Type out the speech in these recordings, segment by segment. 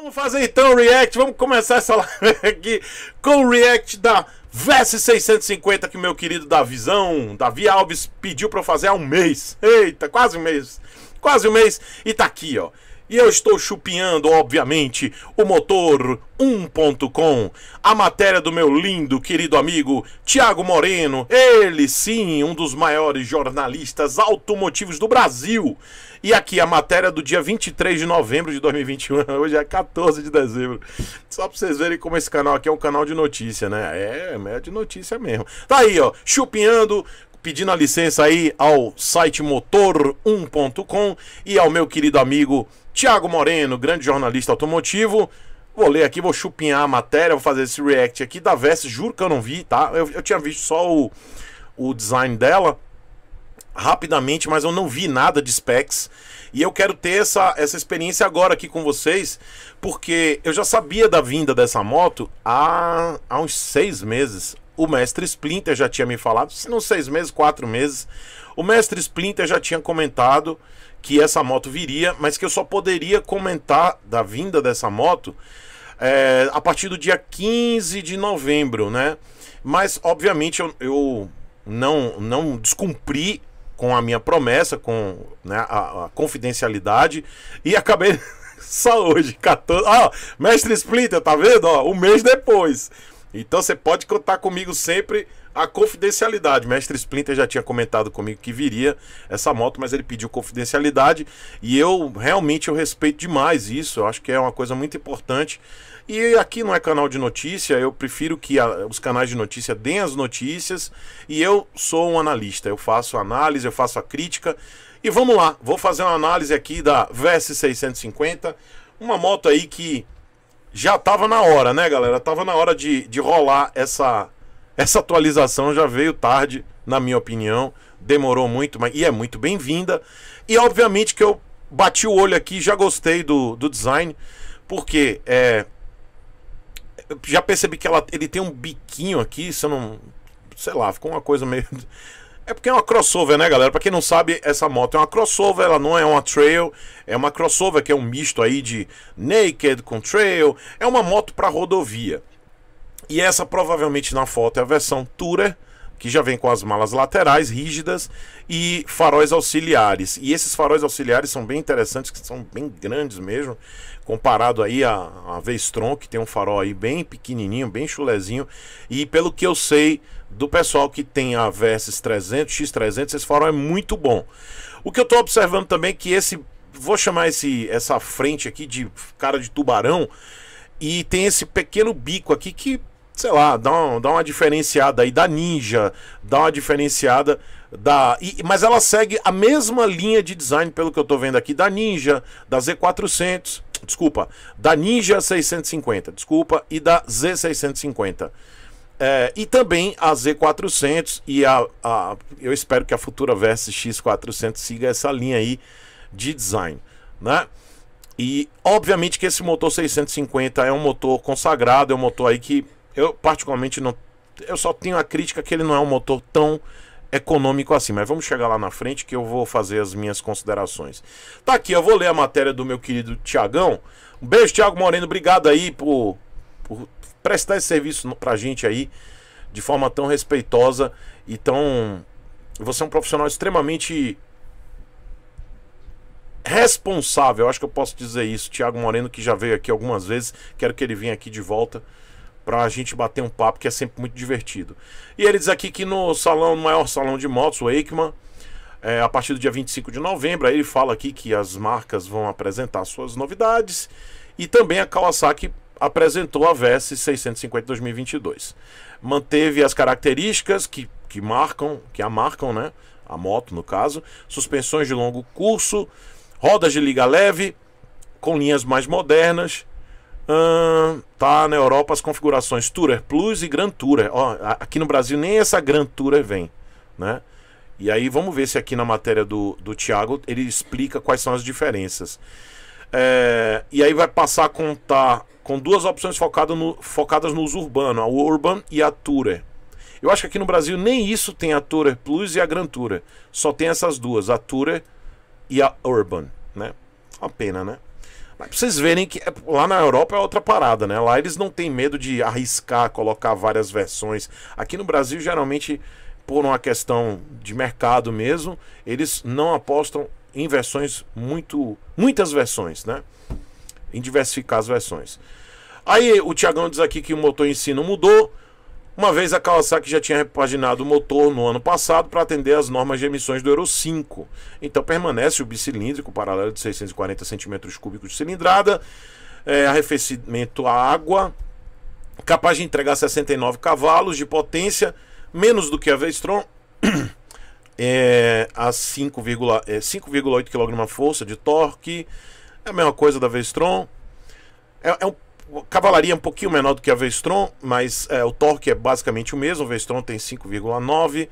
Vamos fazer então o react, vamos começar essa live aqui com o react da Vest 650 que meu querido Davizão, Davi Alves, pediu para eu fazer há um mês. Eita, quase um mês, quase um mês e tá aqui ó. E eu estou chupinhando, obviamente, o motor 1.com, a matéria do meu lindo, querido amigo Tiago Moreno, ele sim, um dos maiores jornalistas automotivos do Brasil. E aqui a matéria do dia 23 de novembro de 2021, hoje é 14 de dezembro. Só pra vocês verem como esse canal aqui é um canal de notícia, né? É, é de notícia mesmo. Tá aí, ó, chupinhando, pedindo a licença aí ao site motor1.com e ao meu querido amigo Tiago Moreno, grande jornalista automotivo. Vou ler aqui, vou chupinhar a matéria, vou fazer esse react aqui da Vest, juro que eu não vi, tá? Eu, eu tinha visto só o, o design dela rapidamente, mas eu não vi nada de specs. E eu quero ter essa, essa experiência agora aqui com vocês, porque eu já sabia da vinda dessa moto há, há uns seis meses. O mestre Splinter já tinha me falado, se não seis meses, quatro meses. O mestre Splinter já tinha comentado que essa moto viria, mas que eu só poderia comentar da vinda dessa moto é, a partir do dia 15 de novembro, né? Mas, obviamente, eu, eu não, não descumpri com a minha promessa, com né, a, a, confidencialidade, e acabei só hoje, 14. Ah, mestre Splinter, tá vendo? Ó, um mês depois. Então você pode contar comigo sempre a confidencialidade. Mestre Splinter já tinha comentado comigo que viria essa moto, mas ele pediu confidencialidade e eu realmente eu respeito demais isso. Eu acho que é uma coisa muito importante. E aqui não é canal de notícia, eu prefiro que a, os canais de notícia deem as notícias e eu sou um analista. Eu faço análise, eu faço a crítica. E vamos lá, vou fazer uma análise aqui da VS650, uma moto aí que já estava na hora, né, galera? Tava na hora de, de rolar essa essa atualização já veio tarde, na minha opinião. Demorou muito, mas e é muito bem-vinda. E obviamente que eu bati o olho aqui, já gostei do, do design, porque é, já percebi que ela, ele tem um biquinho aqui, se eu não. Sei lá, ficou uma coisa meio. É porque é uma crossover, né, galera? Pra quem não sabe, essa moto é uma crossover, ela não é uma trail, é uma crossover que é um misto aí de naked com trail, é uma moto pra rodovia. E essa provavelmente na foto é a versão Tourer, que já vem com as malas laterais rígidas e faróis auxiliares. E esses faróis auxiliares são bem interessantes, que são bem grandes mesmo, comparado aí a, a Vestron, que tem um farol aí bem pequenininho, bem chulezinho. E pelo que eu sei do pessoal que tem a Versys 300, X300, esse farol é muito bom. O que eu estou observando também é que esse, vou chamar esse, essa frente aqui de cara de tubarão, e tem esse pequeno bico aqui que sei lá, dá, um, dá uma diferenciada aí da Ninja, dá uma diferenciada da. E, mas ela segue a mesma linha de design, pelo que eu tô vendo aqui, da Ninja, da Z400, desculpa, da Ninja 650, desculpa, e da Z650. É, e também a Z400 e a, a. Eu espero que a futura Versa X400 siga essa linha aí de design, né? E obviamente que esse motor 650 é um motor consagrado, é um motor aí que eu, particularmente, não. Eu só tenho a crítica que ele não é um motor tão econômico assim, mas vamos chegar lá na frente que eu vou fazer as minhas considerações. Tá aqui, eu vou ler a matéria do meu querido Tiagão. Um beijo, Tiago Moreno, obrigado aí por, por prestar esse serviço pra gente aí de forma tão respeitosa e tão. Você é um profissional extremamente responsável, eu acho que eu posso dizer isso. Tiago Moreno, que já veio aqui algumas vezes, quero que ele venha aqui de volta para a gente bater um papo que é sempre muito divertido. E ele diz aqui que no salão, no maior salão de motos, o Eichmann, é, a partir do dia 25 de novembro, aí ele fala aqui que as marcas vão apresentar suas novidades e também a Kawasaki apresentou a VS 650 2022. Manteve as características que, que marcam, que a marcam, né? A moto, no caso, suspensões de longo curso, rodas de liga leve, com linhas mais modernas, tá na Europa as configurações Tourer Plus e Grand Tourer. Ó, aqui no Brasil nem essa Grand Tourer vem, né? E aí vamos ver se aqui na matéria do, do Thiago ele explica quais são as diferenças. É, e aí vai passar a contar com duas opções focada no, focadas nos urbanos, a Urban e a Tourer. Eu acho que aqui no Brasil nem isso tem a Tourer Plus e a Grand Tourer. Só tem essas duas, a Tourer e a Urban, né? Uma pena, né? Mas pra vocês verem que é, lá na Europa é outra parada, né? Lá eles não têm medo de arriscar, colocar várias versões. Aqui no Brasil, geralmente, por uma questão de mercado mesmo, eles não apostam em versões muito. muitas versões, né? Em diversificar as versões. Aí o Tiagão diz aqui que o motor em si não mudou. Uma vez a Kawasaki já tinha repaginado o motor no ano passado para atender às normas de emissões do Euro 5. Então permanece o bicilíndrico paralelo de 640 cm3 de cilindrada, é, arrefecimento a água, capaz de entregar 69 cavalos de potência, menos do que a V-Strom, é, a 5,8 é, kg força de torque, é a mesma coisa da V-Strom. É, é um Cavalaria é um pouquinho menor do que a Vestron, mas é, o torque é basicamente o mesmo. O Vestron tem 5,9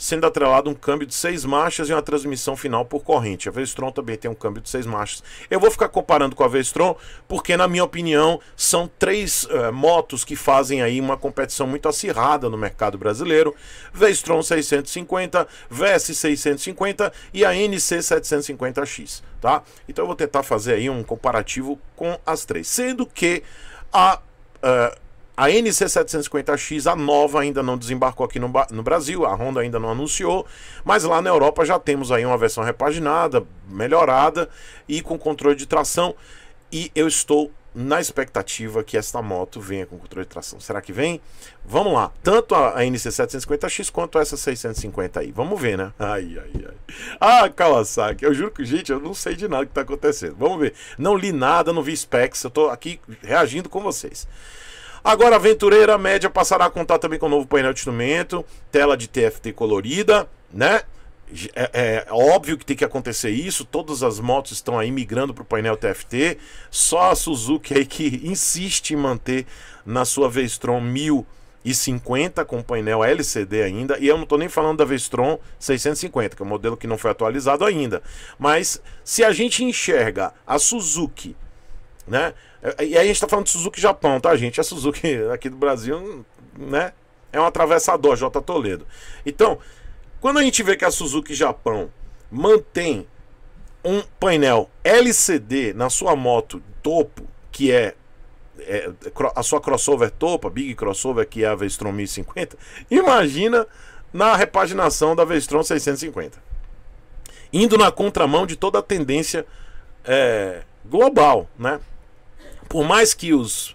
sendo atrelado um câmbio de seis marchas e uma transmissão final por corrente. A Vestron também tem um câmbio de seis marchas. Eu vou ficar comparando com a Vestron porque, na minha opinião, são três eh, motos que fazem aí uma competição muito acirrada no mercado brasileiro. Vestron 650, VS 650 e a NC 750X, tá? Então eu vou tentar fazer aí um comparativo com as três, sendo que a uh, a NC750X, a nova, ainda não desembarcou aqui no, no, Brasil, a Honda ainda não anunciou, mas lá na Europa já temos aí uma versão repaginada, melhorada e com controle de tração. E eu estou na expectativa que esta moto venha com controle de tração. Será que vem? Vamos lá. Tanto a, a NC750X quanto essa 650 aí. Vamos ver, né? Ai, ai, ai. Ah, Kawasaki. Eu juro que, gente, eu não sei de nada que está acontecendo. Vamos ver. Não li nada, não vi specs. Eu estou aqui reagindo com vocês. Agora a aventureira média passará a contar também com o novo painel de instrumento, tela de TFT colorida, né? É, é, óbvio que tem que acontecer isso. Todas as motos estão aí migrando para o painel TFT. Só a Suzuki aí que insiste em manter na sua Vestron 1050 com painel LCD ainda. E eu não estou nem falando da Vestron 650, que é um modelo que não foi atualizado ainda. Mas se a gente enxerga a Suzuki né? E aí a gente está falando de Suzuki Japão, tá, gente? A Suzuki aqui do Brasil, né? É um atravessador, J. Toledo. Então, quando a gente vê que a Suzuki Japão mantém um painel LCD na sua moto topo, que é, é a sua crossover topa, Big Crossover, que é a Vestron 1050, imagina na repaginação da Vestron 650. Indo na contramão de toda a tendência é, global, né? Por mais que os,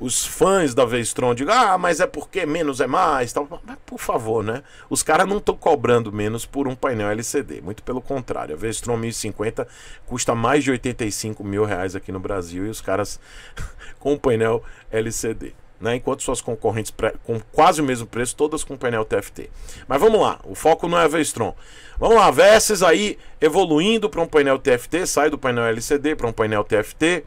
os fãs da Vestron digam, ah, mas é porque menos é mais, tal. Mas, por favor, né? Os caras não estão cobrando menos por um painel LCD, muito pelo contrário. A Vestron 1050 custa mais de 85 mil reais aqui no Brasil e os caras com o painel LCD. Né, enquanto suas concorrentes com quase o mesmo preço, todas com painel TFT. Mas vamos lá, o foco não é a Vestron. Vamos lá, Versys aí evoluindo para um painel TFT, sai do painel LCD para um painel TFT.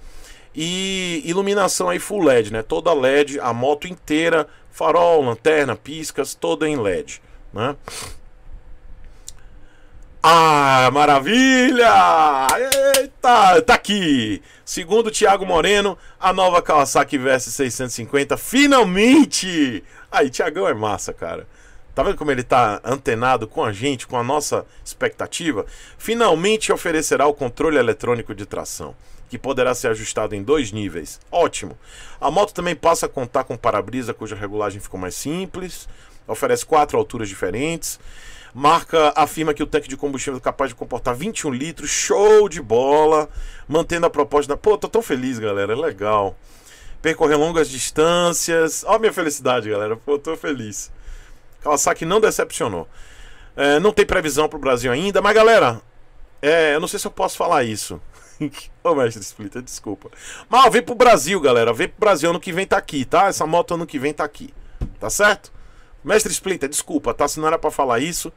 E iluminação aí full LED, né? Toda LED, a moto inteira, farol, lanterna, piscas, toda em LED, né? Ah, maravilha! Eita, tá aqui! Segundo Tiago Moreno, a nova Kawasaki VS 650 finalmente! Aí, Tiagão é massa, cara. Tá vendo como ele está antenado com a gente, com a nossa expectativa? Finalmente oferecerá o controle eletrônico de tração, que poderá ser ajustado em dois níveis. Ótimo! A moto também passa a contar com para-brisa, cuja regulagem ficou mais simples, oferece quatro alturas diferentes. Marca afirma que o tanque de combustível é capaz de comportar 21 litros, show de bola, mantendo a proposta da. Pô, tô tão feliz, galera, é legal. Percorrer longas distâncias. Ó, minha felicidade, galera, pô, tô feliz saque não decepcionou. É, não tem previsão para o Brasil ainda, mas galera, é, eu não sei se eu posso falar isso. Ô, mestre Splitter, desculpa. Mas ó, vem pro Brasil, galera. Vem pro Brasil ano que vem tá aqui, tá? Essa moto ano que vem tá aqui. Tá certo? Mestre Splitter, desculpa, tá? Se não era pra falar isso.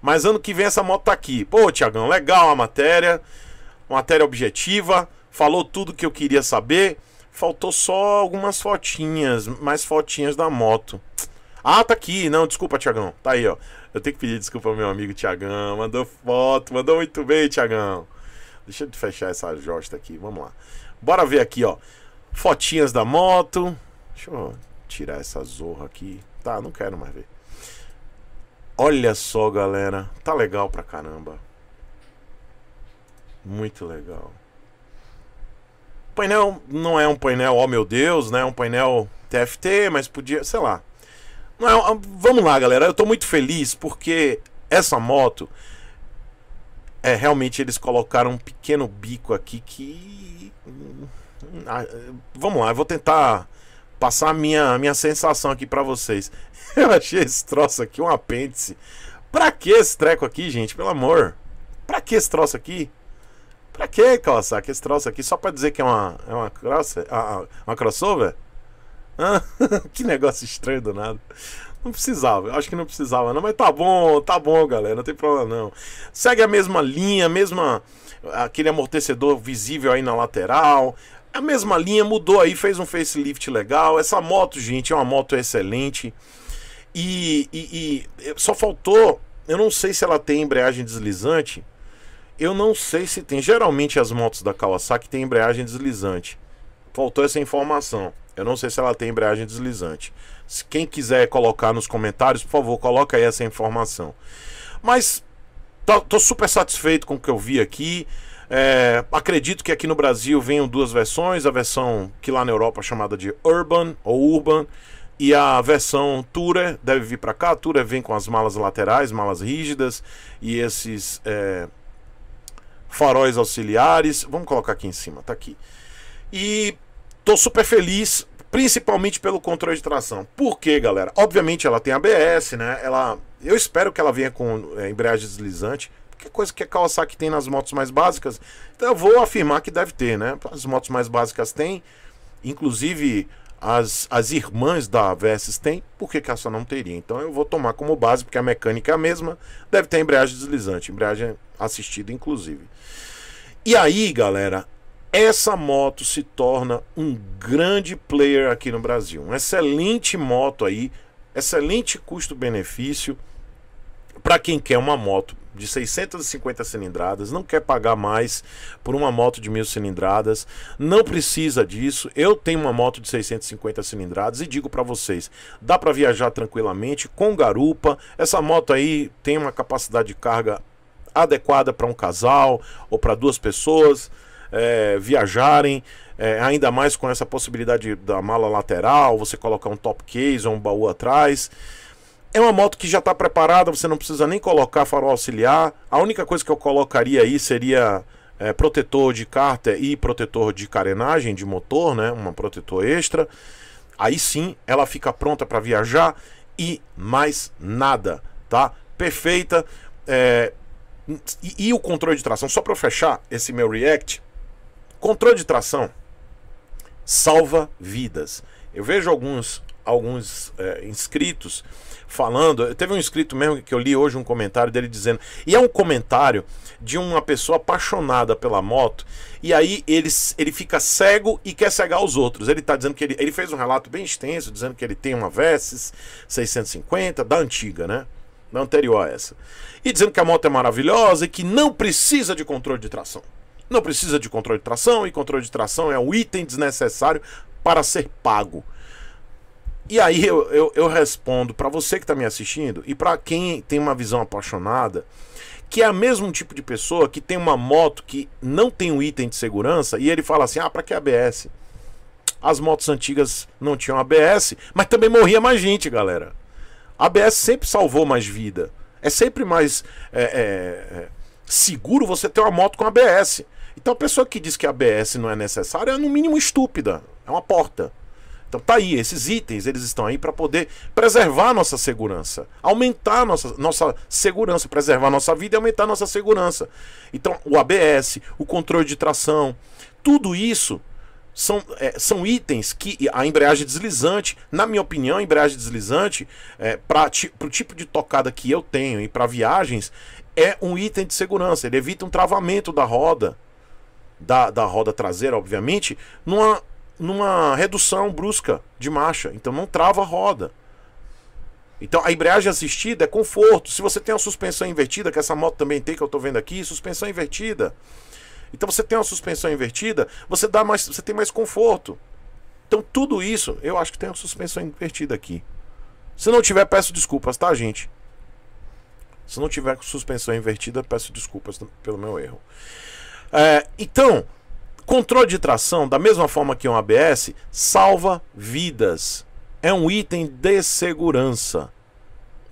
Mas ano que vem essa moto tá aqui. Pô, Tiagão, legal a matéria. Matéria objetiva. Falou tudo que eu queria saber. Faltou só algumas fotinhas, mais fotinhas da moto. Ah, tá aqui. Não, desculpa, Tiagão. Tá aí, ó. Eu tenho que pedir desculpa ao meu amigo Tiagão. Mandou foto, mandou muito bem, Tiagão. Deixa eu fechar essa josta aqui. Vamos lá. Bora ver aqui, ó. Fotinhas da moto. Deixa eu tirar essa zorra aqui. Tá, não quero mais ver. Olha só, galera. Tá legal pra caramba. Muito legal. O painel não é um painel, ó oh meu Deus, né? É um painel TFT, mas podia, sei lá. Não, ah, vamos lá, galera. Eu tô muito feliz porque essa moto. É, realmente eles colocaram um pequeno bico aqui que. Hum, ah, vamos lá, eu vou tentar passar a minha, a minha sensação aqui para vocês. Eu achei esse troço aqui um apêndice. Pra que esse treco aqui, gente? Pelo amor. Pra que esse troço aqui? Pra que, Kawasaki, esse troço aqui? Só pra dizer que é uma, é uma, cross, ah, uma crossover? que negócio estranho do nada. Não precisava, acho que não precisava, não. Mas tá bom, tá bom, galera. Não tem problema, não. Segue a mesma linha, mesma. Aquele amortecedor visível aí na lateral. A mesma linha, mudou aí, fez um facelift legal. Essa moto, gente, é uma moto excelente. E, e, e só faltou. Eu não sei se ela tem embreagem deslizante. Eu não sei se tem. Geralmente as motos da Kawasaki têm embreagem deslizante. Faltou essa informação. Eu não sei se ela tem embreagem deslizante. Se quem quiser colocar nos comentários, por favor, coloca aí essa informação. Mas tô, tô super satisfeito com o que eu vi aqui. É, acredito que aqui no Brasil venham duas versões: a versão que lá na Europa é chamada de Urban ou Urban, e a versão Tourer deve vir para cá. A Tourer vem com as malas laterais, malas rígidas e esses é, faróis auxiliares. Vamos colocar aqui em cima, tá aqui. E tô super feliz principalmente pelo controle de tração. Por quê, galera? Obviamente ela tem ABS, né? Ela, eu espero que ela venha com é, embreagem deslizante, que é coisa que a Kawasaki tem nas motos mais básicas. Então eu vou afirmar que deve ter, né? As motos mais básicas têm, inclusive as, as irmãs da Versys têm, por que, que essa não teria? Então eu vou tomar como base, porque a mecânica é a mesma, deve ter embreagem deslizante, embreagem assistida, inclusive. E aí, galera, essa moto se torna um grande player aqui no Brasil. Uma excelente moto aí, excelente custo-benefício para quem quer uma moto de 650 cilindradas, não quer pagar mais por uma moto de mil cilindradas, não precisa disso. Eu tenho uma moto de 650 cilindradas e digo para vocês, dá para viajar tranquilamente com garupa. Essa moto aí tem uma capacidade de carga adequada para um casal ou para duas pessoas é, viajarem, é, ainda mais com essa possibilidade da mala lateral, você colocar um top case ou um baú atrás. É uma moto que já está preparada, você não precisa nem colocar farol auxiliar. A única coisa que eu colocaria aí seria é, protetor de cárter e protetor de carenagem de motor, né? Uma protetor extra. Aí sim, ela fica pronta para viajar e mais nada, tá? Perfeita. É... E, e, o controle de tração, só para fechar esse meu react, Controle de tração salva vidas. Eu vejo alguns, alguns é, inscritos falando. Teve um inscrito mesmo que eu li hoje um comentário dele dizendo. E é um comentário de uma pessoa apaixonada pela moto. E aí ele, ele fica cego e quer cegar os outros. Ele tá dizendo que ele, ele fez um relato bem extenso, dizendo que ele tem uma Vesis 650, da antiga, né? Da anterior a essa. E dizendo que a moto é maravilhosa e que não precisa de controle de tração. Não precisa de controle de tração, e controle de tração é um item desnecessário para ser pago. E aí eu, eu, eu respondo para você que está me assistindo e para quem tem uma visão apaixonada, que é o mesmo tipo de pessoa que tem uma moto que não tem um item de segurança e ele fala assim: ah, para que ABS? As motos antigas não tinham ABS, mas também morria mais gente, galera. ABS sempre salvou mais vida. É sempre mais. É, é, é seguro você ter uma moto com ABS. Então a pessoa que diz que ABS não é necessária é no mínimo estúpida, é uma porta. Então tá aí, esses itens, eles estão aí para poder preservar nossa segurança, aumentar nossa, nossa segurança, preservar nossa vida e aumentar nossa segurança. Então o ABS, o controle de tração, tudo isso são, é, são itens que a embreagem deslizante, na minha opinião, a embreagem deslizante, é, para o tipo de tocada que eu tenho e para viagens, é um item de segurança. Ele evita um travamento da roda, da, da roda traseira, obviamente, numa, numa redução brusca de marcha. Então não trava a roda. Então a embreagem assistida é conforto. Se você tem uma suspensão invertida, que essa moto também tem, que eu estou vendo aqui, suspensão invertida. Então você tem uma suspensão invertida, você dá mais, você tem mais conforto. Então tudo isso, eu acho que tem uma suspensão invertida aqui. Se não tiver, peço desculpas, tá, gente? Se não tiver com suspensão invertida, peço desculpas pelo meu erro. É, então, controle de tração, da mesma forma que um ABS, salva vidas. É um item de segurança.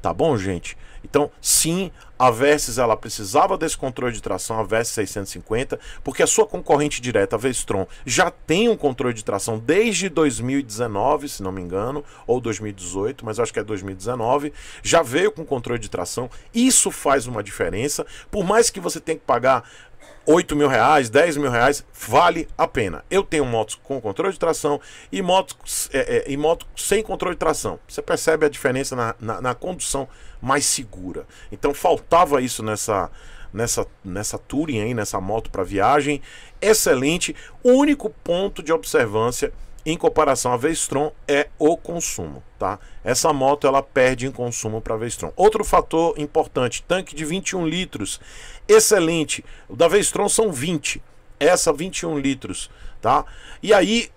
Tá bom, gente? Então, sim, a Versys ela precisava desse controle de tração, a Versys 650, porque a sua concorrente direta, a Vestron, já tem um controle de tração desde 2019, se não me engano, ou 2018, mas acho que é 2019, já veio com controle de tração. Isso faz uma diferença, por mais que você tenha que pagar 8 mil reais, 10 mil reais, vale a pena. Eu tenho motos com controle de tração e motos é, é, e moto sem controle de tração. Você percebe a diferença na, na, na, condução mais segura. Então faltava isso nessa nessa nessa touring aí, nessa moto para viagem. Excelente. O único ponto de observância em comparação à Vestron, é o consumo, tá? Essa moto ela perde em consumo para a Vestron. Outro fator importante, tanque de 21 litros. Excelente. O da Vestron são 20. Essa 21 litros, tá? E aí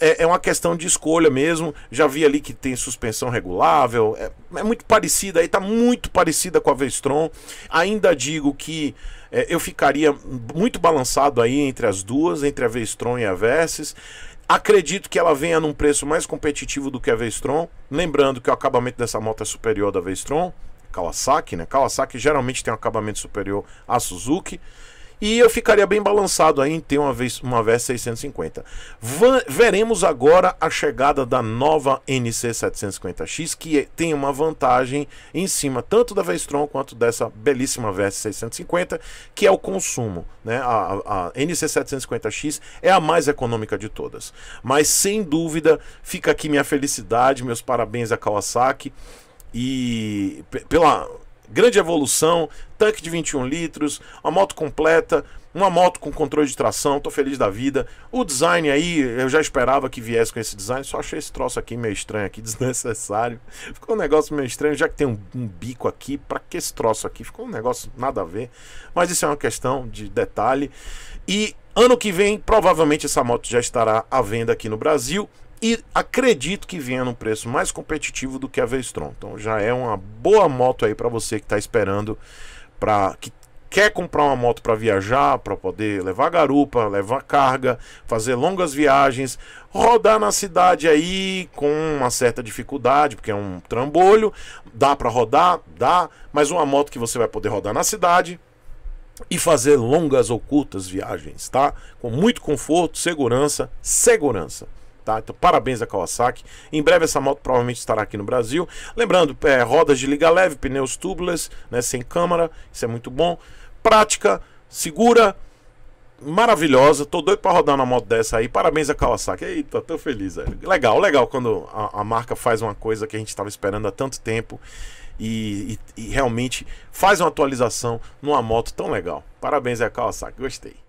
é, é, uma questão de escolha mesmo. Já vi ali que tem suspensão regulável, é, é muito parecida, aí tá muito parecida com a Vestron. Ainda digo que é, eu ficaria muito balançado aí entre as duas, entre a Vestron e a Versys. Acredito que ela venha num preço mais competitivo do que a Vestron. Lembrando que o acabamento dessa moto é superior da Vestron. Kawasaki, né? Kawasaki geralmente tem um acabamento superior à Suzuki. E eu ficaria bem balançado aí em ter uma vez uma vez 650. veremos agora a chegada da nova NC 750X, que é, tem uma vantagem em cima tanto da Vestron quanto dessa belíssima v 650, que é o consumo. Né? A, a, NC 750X é a mais econômica de todas. Mas sem dúvida, fica aqui minha felicidade, meus parabéns a Kawasaki e pela grande evolução, tanque de 21 litros, uma moto completa, uma moto com controle de tração, tô feliz da vida. O design aí, eu já esperava que viesse com esse design, só achei esse troço aqui meio estranho aqui, desnecessário. Ficou um negócio meio estranho, já que tem um, um bico aqui, para que esse troço aqui? Ficou um negócio nada a ver. Mas isso é uma questão de detalhe. E ano que vem, provavelmente essa moto já estará à venda aqui no Brasil. E acredito que venha num preço mais competitivo do que a V-Strom. Então já é uma boa moto aí para você que está esperando, para que quer comprar uma moto para viajar, para poder levar garupa, levar carga, fazer longas viagens, rodar na cidade aí com uma certa dificuldade, porque é um trambolho, dá para rodar, dá, mas uma moto que você vai poder rodar na cidade e fazer longas ou curtas viagens, tá? Com muito conforto, segurança, segurança. Tá? Então, parabéns a Kawasaki. Em breve essa moto provavelmente estará aqui no Brasil. Lembrando, é, rodas de liga leve, pneus tubeless, né, sem câmara, isso é muito bom. Prática, segura, maravilhosa. Tô doido pra rodar uma moto dessa aí. Parabéns a Kawasaki. Eita, tô feliz. Velho. Legal, legal quando a, a, marca faz uma coisa que a gente estava esperando há tanto tempo e, e, e, realmente faz uma atualização numa moto tão legal. Parabéns a Kawasaki, gostei.